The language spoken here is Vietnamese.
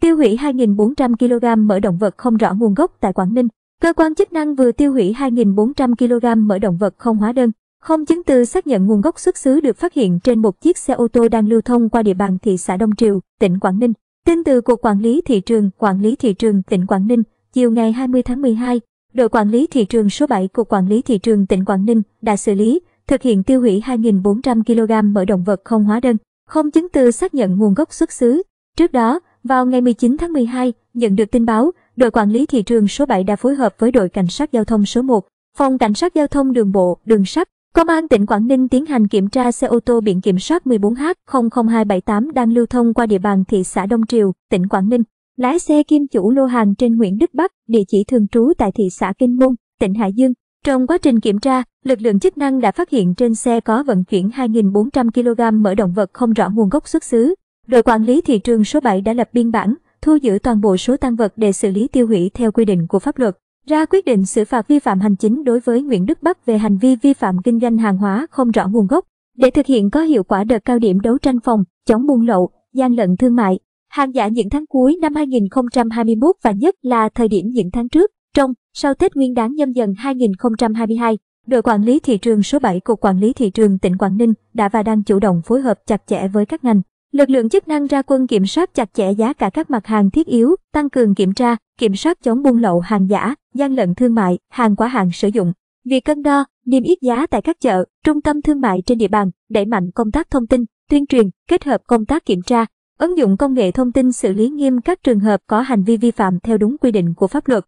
tiêu hủy 2.400 kg mỡ động vật không rõ nguồn gốc tại Quảng Ninh. Cơ quan chức năng vừa tiêu hủy 2.400 kg mỡ động vật không hóa đơn, không chứng từ xác nhận nguồn gốc xuất xứ được phát hiện trên một chiếc xe ô tô đang lưu thông qua địa bàn thị xã Đông Triều, tỉnh Quảng Ninh. Tin từ Cục Quản lý Thị trường, Quản lý Thị trường tỉnh Quảng Ninh, chiều ngày 20 tháng 12, đội quản lý thị trường số 7 Cục Quản lý Thị trường tỉnh Quảng Ninh đã xử lý, thực hiện tiêu hủy 2.400 kg mỡ động vật không hóa đơn, không chứng từ xác nhận nguồn gốc xuất xứ. Trước đó, vào ngày 19 tháng 12, nhận được tin báo, đội quản lý thị trường số 7 đã phối hợp với đội cảnh sát giao thông số 1, phòng cảnh sát giao thông đường bộ, đường sắt, công an tỉnh Quảng Ninh tiến hành kiểm tra xe ô tô biển kiểm soát 14H00278 đang lưu thông qua địa bàn thị xã Đông Triều, tỉnh Quảng Ninh. Lái xe Kim chủ lô hàng trên Nguyễn Đức Bắc, địa chỉ thường trú tại thị xã Kinh Môn, tỉnh Hải Dương. Trong quá trình kiểm tra, lực lượng chức năng đã phát hiện trên xe có vận chuyển 2.400 kg mỡ động vật không rõ nguồn gốc xuất xứ, Đội quản lý thị trường số 7 đã lập biên bản, thu giữ toàn bộ số tăng vật để xử lý tiêu hủy theo quy định của pháp luật. Ra quyết định xử phạt vi phạm hành chính đối với Nguyễn Đức Bắc về hành vi vi phạm kinh doanh hàng hóa không rõ nguồn gốc. Để thực hiện có hiệu quả đợt cao điểm đấu tranh phòng, chống buôn lậu, gian lận thương mại, hàng giả những tháng cuối năm 2021 và nhất là thời điểm những tháng trước, trong, sau Tết Nguyên đán nhâm dần 2022. Đội quản lý thị trường số 7 của Quản lý Thị trường tỉnh Quảng Ninh đã và đang chủ động phối hợp chặt chẽ với các ngành, Lực lượng chức năng ra quân kiểm soát chặt chẽ giá cả các mặt hàng thiết yếu, tăng cường kiểm tra, kiểm soát chống buôn lậu hàng giả, gian lận thương mại, hàng quá hạn sử dụng. Việc cân đo, niêm yết giá tại các chợ, trung tâm thương mại trên địa bàn, đẩy mạnh công tác thông tin, tuyên truyền, kết hợp công tác kiểm tra, ứng dụng công nghệ thông tin xử lý nghiêm các trường hợp có hành vi vi phạm theo đúng quy định của pháp luật.